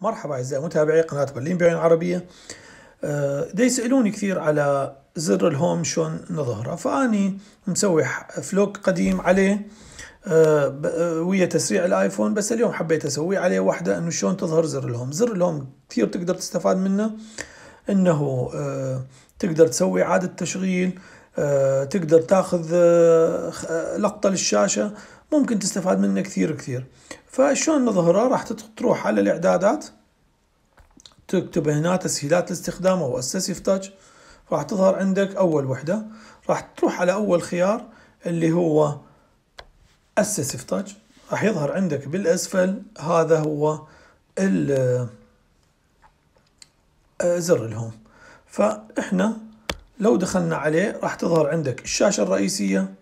مرحبا أعزائي متابعي قناة برلين بعين عربية آه، دا يسألوني كثير على زر الهوم شلون نظهره فأني مسوي فلوك قديم عليه آه، ويا تسريع الايفون بس اليوم حبيت اسوي عليه واحده انه شلون تظهر زر الهوم زر الهوم كثير تقدر تستفاد منه انه آه، تقدر تسوي اعاده تشغيل آه، تقدر تاخذ آه، آه، لقطة للشاشة ممكن تستفاد منه كثير كثير فشلون نظهره راح تروح على الإعدادات تكتب هنا تسهيلات الاستخدام أو أسسيف تاتش راح تظهر عندك أول وحدة راح تروح على أول خيار اللي هو أسسيف تاتش راح يظهر عندك بالأسفل هذا هو زر الهوم فإحنا لو دخلنا عليه راح تظهر عندك الشاشة الرئيسية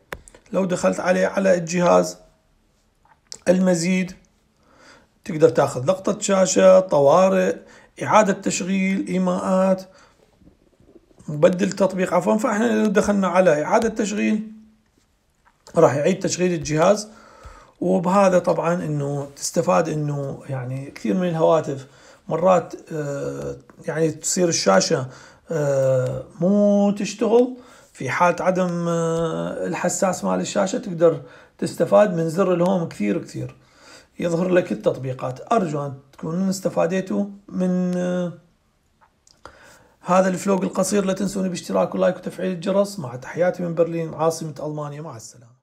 لو دخلت عليه على الجهاز المزيد تقدر تاخذ لقطة شاشة طوارئ إعادة تشغيل إيماءات مبدل تطبيق عفوا فإحنا لو دخلنا على إعادة تشغيل راح يعيد تشغيل الجهاز وبهذا طبعا انه تستفاد انه يعني كثير من الهواتف مرات آه، يعني تصير الشاشه آه، مو تشتغل في حالة عدم آه، الحساس مال الشاشة تقدر تستفاد من زر الهوم كثير كثير يظهر لك التطبيقات أرجو أن تكونون استفاديتوا من آه، هذا الفلوق القصير لا تنسوني باشتراك ولايك وتفعيل الجرس مع تحياتي من برلين عاصمة ألمانيا مع السلامة